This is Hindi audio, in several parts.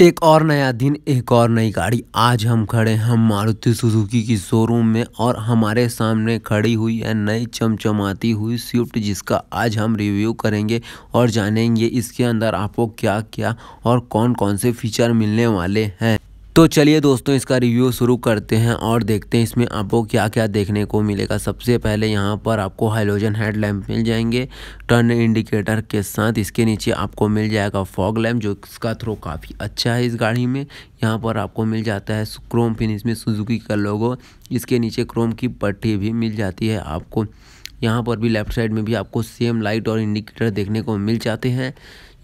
एक और नया दिन एक और नई गाड़ी आज हम खड़े हैं मारुति सुजुकी की शोरूम में और हमारे सामने खड़ी हुई है नई चमचमाती हुई स्विफ्ट जिसका आज हम रिव्यू करेंगे और जानेंगे इसके अंदर आपको क्या क्या और कौन कौन से फीचर मिलने वाले हैं तो चलिए दोस्तों इसका रिव्यू शुरू करते हैं और देखते हैं इसमें आपको क्या क्या देखने को मिलेगा सबसे पहले यहाँ पर आपको हाइलोजन हेडलैम्प मिल जाएंगे टर्न इंडिकेटर के साथ इसके नीचे आपको मिल जाएगा फॉग लैम्प जो इसका थ्रो काफ़ी अच्छा है इस गाड़ी में यहाँ पर आपको मिल जाता है क्रोम फिनिश में सुजुकी का लोगो इसके नीचे क्रोम की पट्टी भी मिल जाती है आपको यहाँ पर भी लेफ्ट साइड में भी आपको सेम लाइट और इंडिकेटर देखने को मिल जाते हैं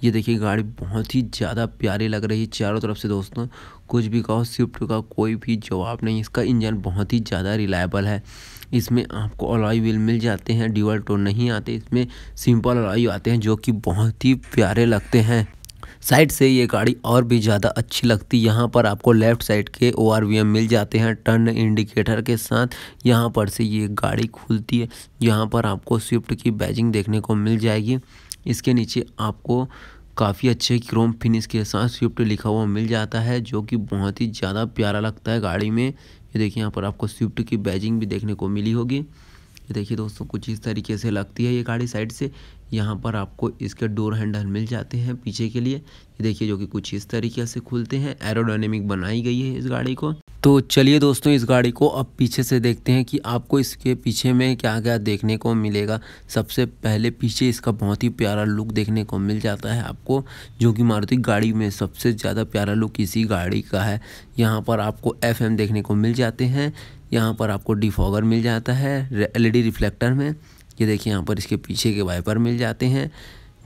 ये देखिए गाड़ी बहुत ही ज़्यादा प्यारी लग रही है चारों तरफ से दोस्तों कुछ भी कहो स्विफ्ट का कोई भी जवाब नहीं इसका इंजन बहुत ही ज़्यादा रिलायबल है इसमें आपको अलॉय व्हील मिल जाते हैं ड्यूअल टोन नहीं आते इसमें सिंपल अलॉय आते हैं जो कि बहुत ही प्यारे लगते हैं साइड से ये गाड़ी और भी ज़्यादा अच्छी लगती यहाँ पर आपको लेफ्ट साइड के ओ मिल जाते हैं टर्न इंडिकेटर के साथ यहाँ पर से ये गाड़ी खुलती है यहाँ पर आपको स्विफ्ट की बैजिंग देखने को मिल जाएगी इसके नीचे आपको काफ़ी अच्छे क्रोम फिनिश के साथ स्विफ्ट लिखा हुआ मिल जाता है जो कि बहुत ही ज़्यादा प्यारा लगता है गाड़ी में ये देखिए यहाँ पर आपको स्विफ्ट की बैजिंग भी देखने को मिली होगी ये देखिए दोस्तों कुछ इस तरीके से लगती है ये गाड़ी साइड से यहाँ पर आपको इसके डोर हैंडल मिल जाते हैं पीछे के लिए ये देखिए जो कि कुछ इस तरीके से खुलते हैं एरोडाइनेमिक बनाई गई है इस गाड़ी को तो चलिए दोस्तों इस गाड़ी को अब पीछे से देखते हैं कि आपको इसके पीछे में क्या क्या देखने को मिलेगा सबसे पहले पीछे इसका बहुत ही प्यारा लुक देखने को मिल जाता है आपको जो कि मारुति गाड़ी में सबसे ज़्यादा प्यारा लुक इसी गाड़ी का है यहाँ पर आपको एफ देखने को मिल जाते हैं यहाँ पर आपको डिफॉगर मिल जाता है एल रिफ्लेक्टर में ये देखिए यहाँ पर इसके पीछे के वाइपर मिल जाते हैं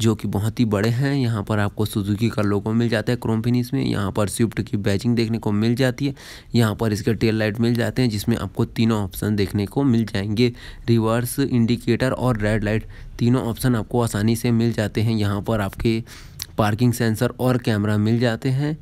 जो कि बहुत ही बड़े हैं यहाँ पर आपको सुजुकी का लोगो मिल जाता है क्रोम फिनिश में यहाँ पर स्विफ्ट की बैचिंग देखने को मिल जाती है यहाँ पर इसके टेल लाइट मिल जाते हैं जिसमें आपको तीनों ऑप्शन देखने को मिल जाएंगे रिवर्स इंडिकेटर और रेड लाइट तीनों ऑप्शन आपको आसानी से मिल जाते हैं यहाँ पर आपके पार्किंग सेंसर और कैमरा मिल जाते हैं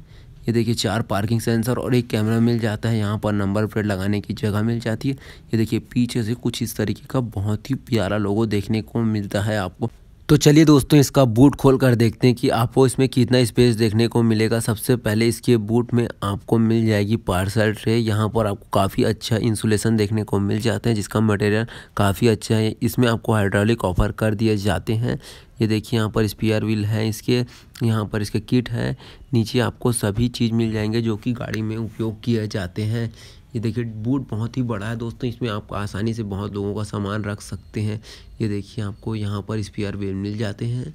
ये देखिए चार पार्किंग सेंसर और एक कैमरा मिल जाता है यहाँ पर नंबर प्लेट लगाने की जगह मिल जाती है ये देखिए पीछे से कुछ इस तरीके का बहुत ही प्यारा लोगो देखने को मिलता है आपको तो चलिए दोस्तों इसका बूट खोल कर देखते हैं कि आपको इसमें कितना स्पेस देखने को मिलेगा सबसे पहले इसके बूट में आपको मिल जाएगी पार्सल ट्रे यहाँ पर आपको काफ़ी अच्छा इंसुलेशन देखने को मिल जाता है जिसका मटेरियल काफ़ी अच्छा है इसमें आपको हाइड्रोलिक ऑफर कर दिए जाते हैं ये देखिए यहाँ पर स्पीयर व्हील है इसके यहाँ पर इसके किट है नीचे आपको सभी चीज़ मिल जाएंगे जो कि गाड़ी में उपयोग किए जाते हैं ये देखिए बूट बहुत ही बड़ा है दोस्तों इसमें आप आसानी से बहुत लोगों का सामान रख सकते हैं ये देखिए आपको यहाँ पर स्पीयर वेल मिल जाते हैं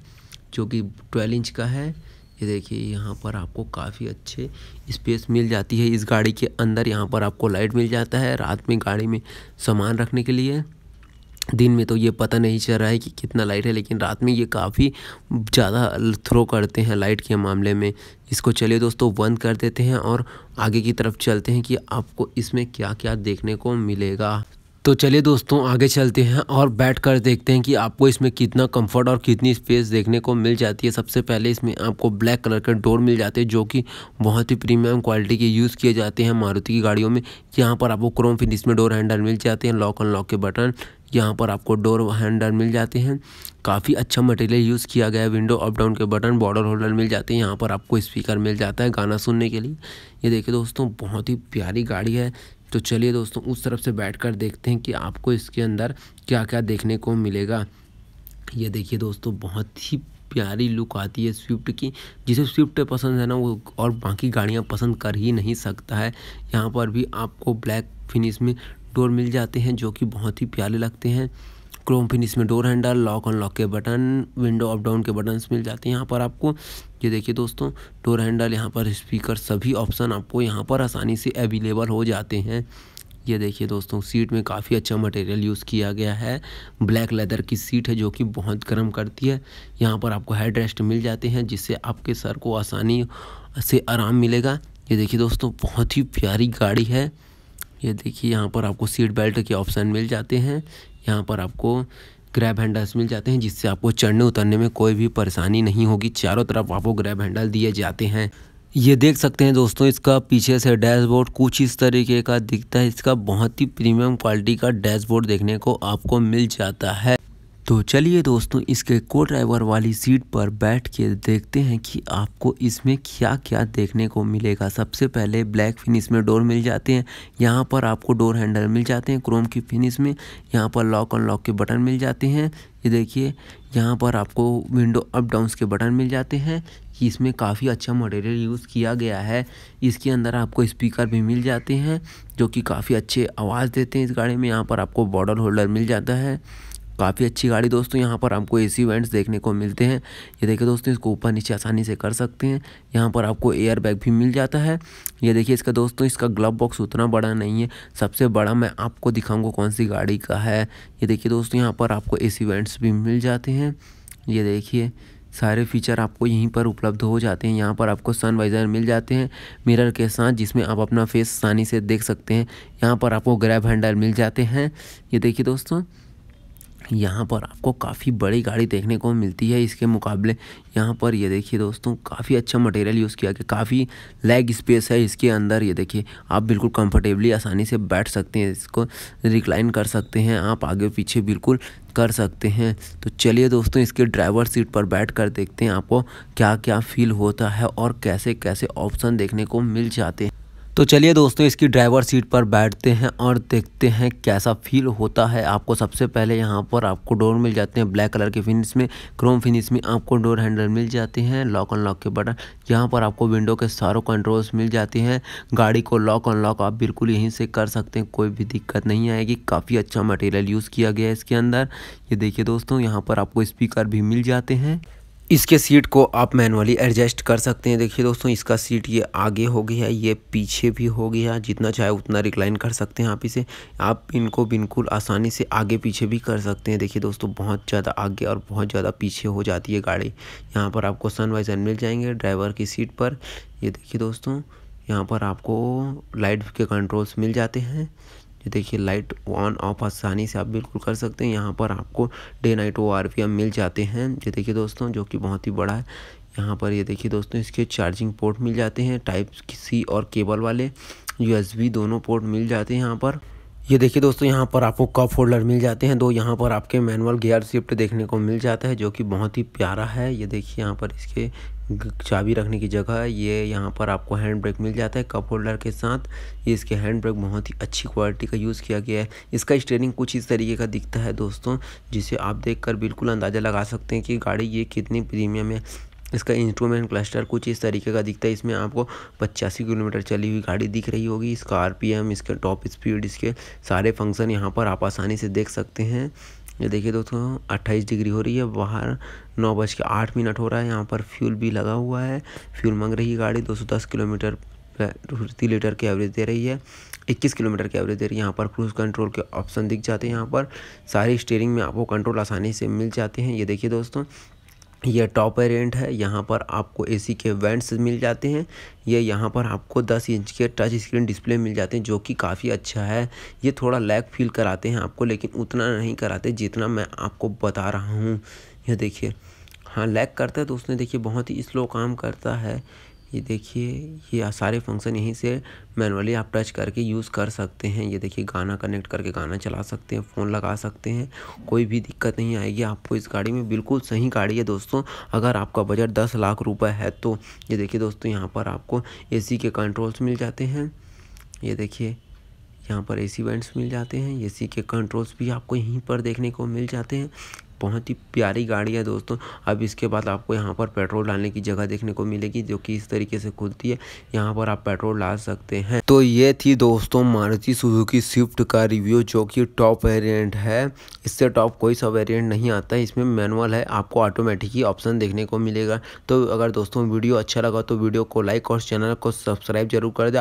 जो कि ट्वेल्व इंच का है ये देखिए यहाँ पर आपको काफ़ी अच्छे स्पेस मिल जाती है इस गाड़ी के अंदर यहाँ पर आपको लाइट मिल जाता है रात में गाड़ी में सामान रखने के लिए दिन में तो ये पता नहीं चल रहा है कि कितना लाइट है लेकिन रात में ये काफ़ी ज़्यादा थ्रो करते हैं लाइट के मामले में इसको चलिए दोस्तों बंद कर देते हैं और आगे की तरफ चलते हैं कि आपको इसमें क्या क्या देखने को मिलेगा तो चलिए दोस्तों आगे चलते हैं और बैठ कर देखते हैं कि आपको इसमें कितना कंफर्ट और कितनी स्पेस देखने को मिल जाती है सबसे पहले इसमें आपको ब्लैक कलर के डोर मिल जाते हैं जो कि बहुत ही प्रीमियम क्वालिटी के यूज़ किए जाते हैं मारुति की गाड़ियों में यहाँ पर आपको क्रोम फिनिश में डोर हैंडल मिल जाते हैं लॉक अनलॉक के बटन यहाँ पर आपको डोर हैंडल मिल जाते हैं काफ़ी अच्छा मटेरियल यूज़ किया गया है विंडो अप डाउन के बटन बॉर्डर होल्डर मिल जाते हैं यहाँ पर आपको स्पीकर मिल जाता है गाना सुनने के लिए ये देखिए दोस्तों बहुत ही प्यारी गाड़ी है तो चलिए दोस्तों उस तरफ से बैठ कर देखते हैं कि आपको इसके अंदर क्या क्या देखने को मिलेगा ये देखिए दोस्तों बहुत ही प्यारी लुक आती है स्विफ्ट की जिसे स्विफ्ट पसंद है ना वो और बाकी गाड़ियाँ पसंद कर ही नहीं सकता है यहाँ पर भी आपको ब्लैक फिनिश में डोर मिल जाते हैं जो कि बहुत ही प्यारे लगते हैं क्रोम फिनिश में डोर हैंडल लॉक लॉक के बटन विंडो अप डाउन के बटन्स मिल जाते हैं यहाँ पर आपको ये देखिए दोस्तों डोर हैंडल यहाँ पर स्पीकर सभी ऑप्शन आपको यहाँ पर आसानी से अवेलेबल हो जाते हैं ये देखिए दोस्तों सीट में काफ़ी अच्छा मटेरियल यूज़ किया गया है ब्लैक लेदर की सीट है जो कि बहुत गर्म करती है यहाँ पर आपको हेड रेस्ट मिल जाते हैं जिससे आपके सर को आसानी से आराम मिलेगा ये देखिए दोस्तों बहुत ही प्यारी गाड़ी है ये देखिए यहाँ पर आपको सीट बेल्ट के ऑप्शन मिल जाते हैं यहाँ पर आपको ग्रैब हैंडल्स मिल जाते हैं जिससे आपको चढ़ने उतरने में कोई भी परेशानी नहीं होगी चारों तरफ आपको ग्रैब हैंडल दिए जाते हैं ये देख सकते हैं दोस्तों इसका पीछे से डैशबोर्ड कुछ इस तरीके का दिखता है इसका बहुत ही प्रीमियम क्वालिटी का डैशबोर्ड देखने को आपको मिल जाता है तो चलिए दोस्तों इसके को ड्राइवर वाली सीट पर बैठ के देखते हैं कि आपको इसमें क्या क्या देखने को मिलेगा सबसे पहले ब्लैक फिनिश में डोर मिल जाते हैं यहाँ पर आपको डोर हैंडल मिल जाते हैं क्रोम की फिनिश में यहाँ पर लॉक अनलॉक के बटन मिल जाते हैं ये देखिए यहाँ पर आपको विंडो अप डाउंस के बटन मिल जाते हैं कि इसमें काफ़ी अच्छा मटेरियल यूज़ किया गया है इसके अंदर आपको स्पीकर भी मिल जाते हैं जो कि काफ़ी अच्छे आवाज़ देते हैं इस गाड़ी में यहाँ पर आपको बॉर्डर होल्डर मिल जाता है काफ़ी अच्छी गाड़ी दोस्तों यहाँ पर आपको एसी वेंट्स देखने को मिलते हैं ये देखिए दोस्तों इसको ऊपर नीचे आसानी से कर सकते हैं यहाँ पर आपको एयर बैग भी मिल जाता है ये देखिए इसका दोस्तों इसका ग्लव बॉक्स उतना बड़ा नहीं है सबसे बड़ा मैं आपको दिखाऊंगा कौन सी गाड़ी का है ये देखिए दोस्तों यहाँ पर आपको ए वेंट्स भी मिल जाते हैं ये देखिए सारे फीचर आपको यहीं पर उपलब्ध हो जाते हैं यहाँ पर आपको सन वाइजर मिल जाते हैं मिरर के साथ जिसमें आप अपना फेस आसानी से देख सकते हैं यहाँ पर आपको ग्रैब हैंडल मिल जाते हैं ये देखिए दोस्तों यहाँ पर आपको काफ़ी बड़ी गाड़ी देखने को मिलती है इसके मुकाबले यहाँ पर ये देखिए दोस्तों काफ़ी अच्छा मटेरियल यूज़ किया गया काफ़ी लेग स्पेस है इसके अंदर ये देखिए आप बिल्कुल कंफर्टेबली आसानी से बैठ सकते हैं इसको रिक्लाइन कर सकते हैं आप आगे पीछे बिल्कुल कर सकते हैं तो चलिए दोस्तों इसके ड्राइवर सीट पर बैठ कर देखते हैं आपको क्या क्या फील होता है और कैसे कैसे ऑप्शन देखने को मिल जाते हैं तो चलिए दोस्तों इसकी ड्राइवर सीट पर बैठते हैं और देखते हैं कैसा फील होता है आपको सबसे पहले यहाँ पर आपको डोर मिल जाते हैं ब्लैक कलर के फिनिश में क्रोम फिनिश में आपको डोर हैंडल मिल जाते हैं लॉक अनलॉक के बटन यहाँ पर आपको विंडो के सारों कंट्रोल्स मिल जाते हैं गाड़ी को लॉक अनलॉक आप बिल्कुल यहीं से कर सकते हैं कोई भी दिक्कत नहीं आएगी काफ़ी अच्छा मटेरियल यूज़ किया गया है इसके अंदर ये देखिए दोस्तों यहाँ पर आपको स्पीकर भी मिल जाते हैं इसके सीट को आप मैनुअली एडजस्ट कर सकते हैं देखिए दोस्तों इसका सीट ये आगे हो गया है ये पीछे भी हो गया जितना चाहे उतना रिक्लाइन कर सकते हैं आप इसे आप इनको बिल्कुल आसानी से आगे पीछे भी कर सकते हैं देखिए दोस्तों बहुत ज़्यादा आगे और बहुत ज़्यादा पीछे हो जाती है गाड़ी यहाँ पर आपको सनवाइजर मिल जाएंगे ड्राइवर की सीट पर ये देखिए दोस्तों यहाँ पर आपको लाइट के कंट्रोल्स मिल जाते हैं ये देखिए लाइट ऑन ऑफ आसानी से आप बिल्कुल कर सकते हैं यहाँ पर आपको डे नाइट ओ आर मिल जाते हैं ये देखिए दोस्तों जो कि बहुत ही बड़ा है यहाँ पर ये देखिए दोस्तों इसके चार्जिंग पोर्ट मिल जाते हैं टाइप सी और केबल वाले यूएसबी दोनों पोर्ट मिल जाते हैं यहाँ पर ये देखिए दोस्तों यहाँ पर आपको कप होल्डर मिल जाते हैं दो यहाँ पर आपके मैनुअल गियर शिफ्ट देखने को मिल जाता है जो कि बहुत ही प्यारा है ये देखिए यहाँ पर इसके चाबी रखने की जगह है ये यहाँ पर आपको हैंड ब्रेक मिल जाता है कप होल्डर के साथ ये इसके हैंड ब्रेक बहुत ही अच्छी क्वालिटी का यूज़ किया गया है इसका स्टेयरिंग कुछ इस तरीके का दिखता है दोस्तों जिसे आप देखकर बिल्कुल अंदाज़ा लगा सकते हैं कि गाड़ी ये कितनी प्रीमियम है इसका इंस्ट्रूमेंट क्लस्टर कुछ इस तरीके का दिखता है इसमें आपको पचासी किलोमीटर चली हुई गाड़ी दिख रही होगी इसका आरपीएम इसके टॉप स्पीड इसके सारे फंक्शन यहाँ पर आप आसानी से देख सकते हैं ये देखिए दोस्तों अट्ठाईस डिग्री हो रही है बाहर नौ बज के आठ मिनट हो रहा है यहाँ पर फ्यूल भी लगा हुआ है फ्यूल मांग रही है गाड़ी दो सौ दस किलोमीटर प्रति लीटर की एवरेज दे रही है 21 किलोमीटर की एवरेज दे रही है यहाँ पर क्रूज़ कंट्रोल के ऑप्शन दिख जाते हैं यहाँ पर सारी स्टेयरिंग में आपको कंट्रोल आसानी से मिल जाते हैं ये देखिए दोस्तों यह टॉप एरेंट है यहाँ पर आपको एसी के वेंट्स मिल जाते हैं ये यहाँ पर आपको 10 इंच के टच स्क्रीन डिस्प्ले मिल जाते हैं जो कि काफ़ी अच्छा है ये थोड़ा लैग फील कराते हैं आपको लेकिन उतना नहीं कराते जितना मैं आपको बता रहा हूँ यह देखिए हाँ लैग करता है तो उसने देखिए बहुत ही स्लो काम करता है ये देखिए ये सारे फंक्शन यहीं से मैनुअली आप टच करके यूज़ कर सकते हैं ये देखिए गाना कनेक्ट करके गाना चला सकते हैं फ़ोन लगा सकते हैं कोई भी दिक्कत नहीं आएगी आपको इस गाड़ी में बिल्कुल सही गाड़ी है दोस्तों अगर आपका बजट दस लाख रुपये है तो ये देखिए दोस्तों यहाँ पर आपको ए के कंट्रोल्स मिल जाते हैं ये देखिए यहाँ पर ए वेंट्स मिल जाते हैं ए के कंट्रोल्स भी आपको यहीं पर देखने को मिल जाते हैं बहुत ही प्यारी गाड़ी है दोस्तों अब इसके बाद आपको यहाँ पर पेट्रोल डालने की जगह देखने को मिलेगी जो कि इस तरीके से खुलती है यहाँ पर आप पेट्रोल डाल सकते हैं तो ये थी दोस्तों मारुति सुजुकी स्विफ्ट का रिव्यू जो कि टॉप वेरियंट है इससे टॉप कोई सा वेरियंट नहीं आता है इसमें मैनुअल है आपको ऑटोमेटिक ही ऑप्शन देखने को मिलेगा तो अगर दोस्तों वीडियो अच्छा लगा तो वीडियो को लाइक और चैनल को सब्सक्राइब जरूर कर दे